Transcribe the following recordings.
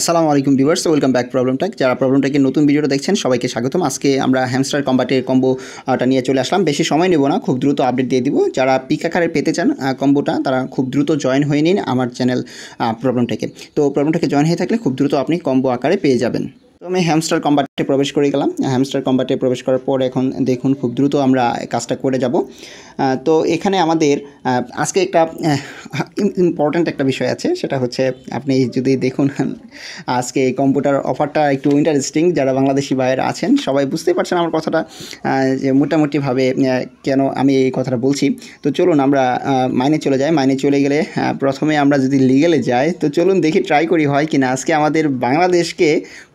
আসসালামু আলাইকুম viewers welcome back problem tech যারা প্রবলেম টেকের নতুন ভিডিওটা দেখছেন সবাইকে স্বাগতম আজকে আমরা হ্যামস্টার কম্বাটের কম্বোটা নিয়ে চলে আসলাম বেশি সময় নেব না খুব দ্রুত আপডেট দিয়ে দিব যারা পিক আকারে পেতে চান কম্বোটা তারা খুব দ্রুত জয়েন হয়ে নিন আমার চ্যানেল প্রবলেম টেকে তো প্রবলেম টেকে জয়েন হয়ে থাকলে খুব দ্রুত আপনি কম্বো আকারে পেয়ে যাবেন তো আমি হ্যামস্টার কম্বাটে প্রবেশ করে গেলাম হ্যামস্টার কম্বাটে প্রবেশ করার পর এখন দেখুন খুব দ্রুত আমরা কাজটা করে যাব তো এখানে আমাদের আজকে একটা ইম্পর্ট্যান্ট একটা বিষয় আছে সেটা হচ্ছে আপনি যদি দেখুন আজকে এই কম্পিউটার অফারটা একটু ইন্টারেস্টিং যারা বাংলাদেশি বাইরে আছেন সবাই বুঝতেই পারছেন আমার কথাটা যে মোটামুটিভাবে কেন আমি এই কথাটা বলছি তো চলুন আমরা মাইনে চলে যাই মাইনে চলে গেলে প্রথমে আমরা যদি লিগেলে যাই তো চলুন দেখি ট্রাই করি হয় কিনা আজকে আমাদের বাংলাদেশকে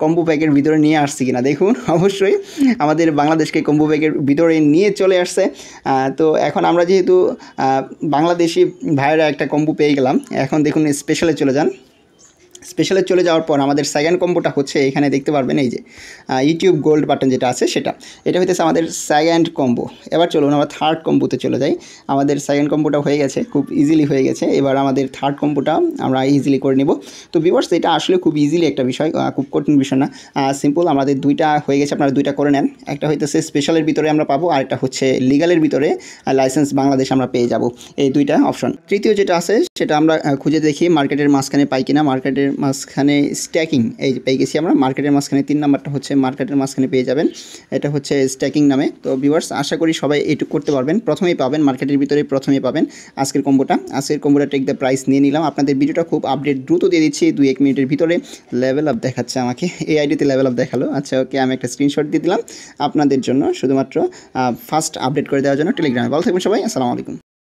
কম্বো প্যাক ব্যাগের ভিতরে নিয়ে আসছি কিনা দেখুন অবশ্যই আমাদের বাংলাদেশকে কম্বো ব্যাগের ভিতরে নিয়ে চলে আসছে তো এখন আমরা যেহেতু বাংলাদেশি ভাইয়েরা একটা কম্বো পেয়ে গেলাম এখন দেখুন স্পেশালে চলে যান স্পেশালে চলে যাওয়ার পর আমাদের সেকেন্ড কম্বোটা হচ্ছে এখানে দেখতে পারবেন এই যে ইউটিউব গোল্ড বাটন যেটা আছে সেটা এটা হইতেছে আমাদের সেকেন্ড কম্বো এবার চলুন আমরা থার্ড কম্বোতে চলে যাই আমাদের সেকেন্ড কম্বোটা হয়ে গেছে খুব ইজিলি হয়ে গেছে এবার আমাদের থার্ড কম্বোটা আমরা ইজিলি করে নেব তো ভিউয়ার্স এটা আসলে খুব ইজিলি একটা বিষয় খুব কঠিন বিষয় না সিম্পল আমাদের দুইটা হয়ে গেছে আপনারা দুইটা করে নেন একটা হইতেছে স্পেশালের ভিতরে আমরা পাবো আর একটা হচ্ছে লিগালের ভিতরে লাইসেন্স বাংলাদেশ আমরা পেয়ে যাব এই দুইটা অপশন তৃতীয় যেটা আছে সেটা আমরা খুঁজে দেখি মার্কেটের মাঝখানে পাই কিনা মার্কেটের মাঝখানে স্ট্যাকিং এই পেয়ে গেছি আমরা মার্কেটের মাঝখানে তিন নাম্বারটা হচ্ছে মার্কেটের মাঝখানে পেয়ে যাবেন এটা হচ্ছে স্ট্যাকিং নামে তো ভিউয়ার্স আশা করি সবাই এটুকু করতে পারবেন প্রথমেই পাবেন মার্কেটের ভিতরে প্রথমেই পাবেন আজকের কম্বোটা আজকের কম্বোটা টেক দ্য প্রাইস নিয়ে নিলাম আপনাদের ভিডিওটা খুব আপডেট দ্রুত দিয়ে দিচ্ছি দুই এক মিনিটের ভিতরে লেভেল আপ দেখাচ্ছে আমাকে এই আইডিতে লেভেল আপ দেখালো আচ্ছা ওকে আমি একটা স্ক্রিনশট দিয়ে দিলাম আপনাদের জন্য শুধুমাত্র ফার্স্ট আপডেট করে দেওয়ার জন্য টেলিগ্রামে ভালো থাকবেন সবাই আসসালামু আলাইকুম